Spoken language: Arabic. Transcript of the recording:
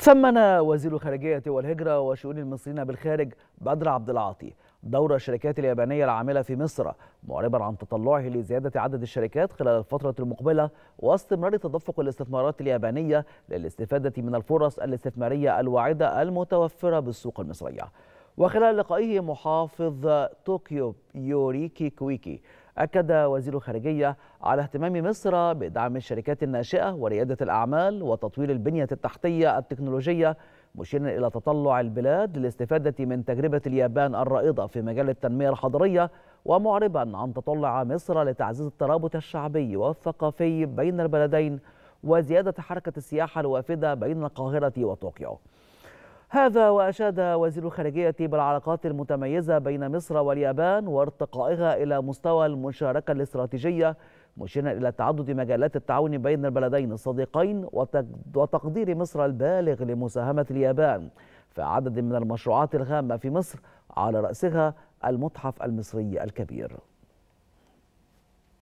ثمن وزير الخارجية والهجرة وشؤون المصريين بالخارج بدر عبد العاطي دور الشركات اليابانية العاملة في مصر معربا عن تطلعه لزيادة عدد الشركات خلال الفترة المقبلة واستمرار تدفق الاستثمارات اليابانية للاستفادة من الفرص الاستثمارية الواعدة المتوفرة بالسوق المصرية وخلال لقائه محافظ طوكيو يوريكي كويكي أكد وزير الخارجية على اهتمام مصر بدعم الشركات الناشئة وريادة الأعمال وتطوير البنية التحتية التكنولوجية مشيرا إلى تطلع البلاد للاستفادة من تجربة اليابان الرائدة في مجال التنمية الحضرية ومعربا عن تطلع مصر لتعزيز الترابط الشعبي والثقافي بين البلدين وزيادة حركة السياحة الوافدة بين القاهرة وطوكيو هذا وأشاد وزير الخارجية بالعلاقات طيب المتميزة بين مصر واليابان وارتقائها إلى مستوى المشاركة الاستراتيجية مشيرا إلى تعدد مجالات التعاون بين البلدين الصديقين وتقدير مصر البالغ لمساهمة اليابان في عدد من المشروعات الهامة في مصر على رأسها المتحف المصري الكبير